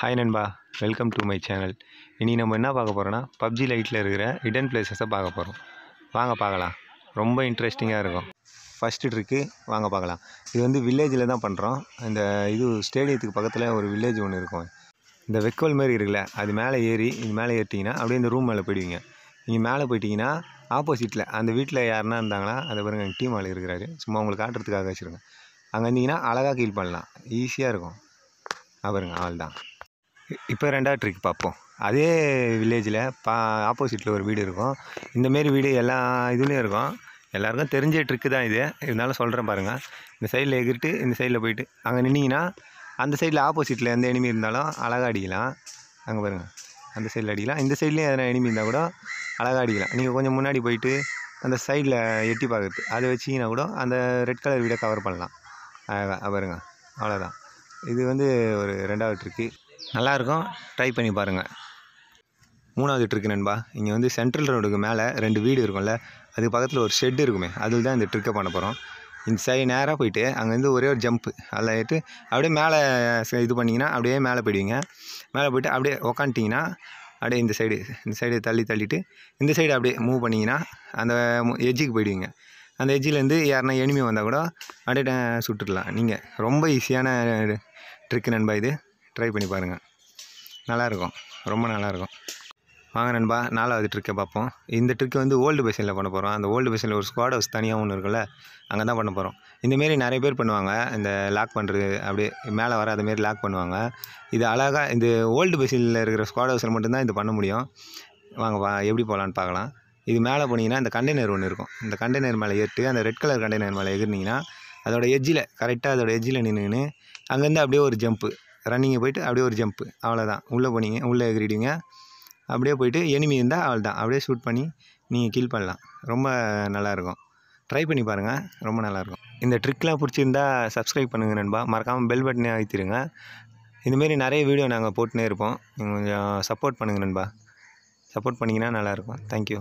hi நண்பா welcome to my channel இனி நம்ம என்ன பார்க்க போகிறோன்னா பப்ஜி லைட்டில் இருக்கிற ஹிடன் பிளேசஸை பார்க்க போகிறோம் வாங்க பார்க்கலாம் ரொம்ப இன்ட்ரெஸ்டிங்காக இருக்கும் ஃபஸ்ட்டு ட்ரிக்கு வாங்க பார்க்கலாம் இது வந்து வில்லேஜில் தான் பண்ணுறோம் இந்த இது ஸ்டேடியத்துக்கு பக்கத்தில் ஒரு வில்லேஜ் ஒன்று இருக்கும் இந்த வெக்கோல் மாரி இருக்குல்ல அது மேலே ஏறி இது மேலே ஏறிட்டிங்கன்னா அப்படியே இந்த ரூம் மேலே போயிடுவீங்க நீங்கள் மேலே போயிட்டீங்கன்னா ஆப்போசிட்டில் அந்த வீட்டில் யாருன்னா இருந்தாங்களா அதை பாருங்க எங்கள் டீம் ஆள் இருக்கிறாரு சும்மா உங்களுக்கு காட்டுறதுக்காக வச்சுருங்க அங்கே இருந்தீங்கன்னா அழகாக கீழ் பண்ணலாம் ஈஸியாக இருக்கும் அவருங்க ஆள் தான் இப்போ ரெண்டாவது ட்ரிக் பார்ப்போம் அதே வில்லேஜில் பா ஆப்போசிட்டில் ஒரு வீடு இருக்கும் இந்தமாரி வீடு எல்லா இதுலேயும் இருக்கும் எல்லாருக்கும் தெரிஞ்ச ட்ரிக்கு தான் இது இருந்தாலும் சொல்கிறேன் பாருங்கள் இந்த சைடில் எகிரிட்டு இந்த சைடில் போயிட்டு அங்கே நின்னீங்கன்னா அந்த சைடில் ஆப்போசிட்டில் எந்த எனிமி இருந்தாலும் அழகாக அடிக்கலாம் அங்கே பாருங்கள் அந்த சைடில் அடிக்கலாம் இந்த சைட்லேயும் எதனா எனிமி இருந்தால் கூட அழகாக அடிக்கலாம் நீங்கள் கொஞ்சம் முன்னாடி போயிட்டு அந்த சைடில் எட்டி பார்க்குறது அதை வச்சிங்கன்னா கூட அந்த ரெட் கலர் வீடை கவர் பண்ணலாம் அழகாக பாருங்கள் அவ்வளோதான் இது வந்து ஒரு ரெண்டாவது ட்ரிக்கு நல்லாயிருக்கும் ட்ரை பண்ணி பாருங்கள் மூணாவது ட்ரிக்கு நண்பா இங்கே வந்து சென்ட்ரல் ரோடுக்கு மேலே ரெண்டு வீடு இருக்கும்ல அதுக்கு பக்கத்தில் ஒரு ஷெட் இருக்குமே அதில் தான் இந்த ட்ரிக்கை பண்ண போகிறோம் இந்த சைடு நேராக போயிட்டு அங்கேருந்து ஒரே ஒரு ஜம்ப்பு அதில் ஆகிட்டு அப்படியே மேலே இது பண்ணிங்கன்னா அப்படியே மேலே போயிடுவீங்க மேலே போயிட்டு அப்படியே உக்காண்டிங்கன்னா அப்படியே இந்த சைடு இந்த சைடு தள்ளி தள்ளிட்டு இந்த சைடு அப்படியே மூவ் பண்ணிங்கன்னா அந்த எஜ்ஜுக்கு போயிடுவீங்க அந்த எஜ்ஜிலேருந்து யாருனா எனிமி வந்தால் கூட அப்படியே சுட்டுடலாம் நீங்கள் ரொம்ப ஈஸியான ட்ரிக்கு நண்பா இது ட்ரை பண்ணி பாருங்கள் நல்லாயிருக்கும் ரொம்ப நல்லாயிருக்கும் வாங்க நண்பா நாலாவது ட்ரிக்கை பார்ப்போம் இந்த ட்ரிக் வந்து ஓல்டு பெஷனில் பண்ண போகிறோம் அந்த ஓல்டு பெஷனில் ஒரு ஸ்குவாட் ஹவுஸ் தனியாக ஒன்று இருக்குல்ல அங்கே தான் பண்ண போகிறோம் இந்தமாரி நிறைய பேர் பண்ணுவாங்க இந்த லாக் பண்ணுறது அப்படியே மேலே வர அதுமாரி லாக் பண்ணுவாங்க இது அழகாக இந்த ஓல்டு பெஷனில் இருக்கிற ஸ்குவாட் ஹவுஸில் மட்டும்தான் இது பண்ண முடியும் வாங்க வா எப்படி போகலான்னு பார்க்கலாம் இது மேலே போனீங்கன்னா இந்த கண்டெய்னர் ஒன்று இருக்கும் இந்த கண்டெய்னர் மேலே ஏற்று அந்த ரெட் கலர் கண்டெய்னர் மேலே ஏறினீங்கன்னா அதோடய எஜ்ஜில் கரெக்டாக அதோடய எஜ்ஜில் நின்றுன்னு அங்கேருந்து அப்படியே ஒரு ஜம்ப்பு ரன்னிங்கை போயிட்டு அப்படியே ஒரு ஜம்ப்பு அவ்வளோதான் உள்ளே போனீங்க உள்ளே எகிரிடுவீங்க அப்படியே போயிட்டு எனிமி இருந்தால் அவள் தான் அப்படியே ஷூட் பண்ணி நீங்கள் கில் பண்ணலாம் ரொம்ப நல்லாயிருக்கும் ட்ரை பண்ணி பாருங்கள் ரொம்ப நல்லாயிருக்கும் இந்த ட்ரிக்லாம் பிடிச்சிருந்தா சப்ஸ்கிரைப் பண்ணுங்கள் நண்பா மறக்காமல் பெல் பட்டனே வைத்திருங்க இந்தமாரி நிறைய வீடியோ நாங்கள் போட்டுனே இருப்போம் நீங்கள் கொஞ்சம் சப்போர்ட் பண்ணுங்கள் நண்பா சப்போர்ட் பண்ணிங்கன்னா நல்லாயிருக்கும் தேங்க்யூ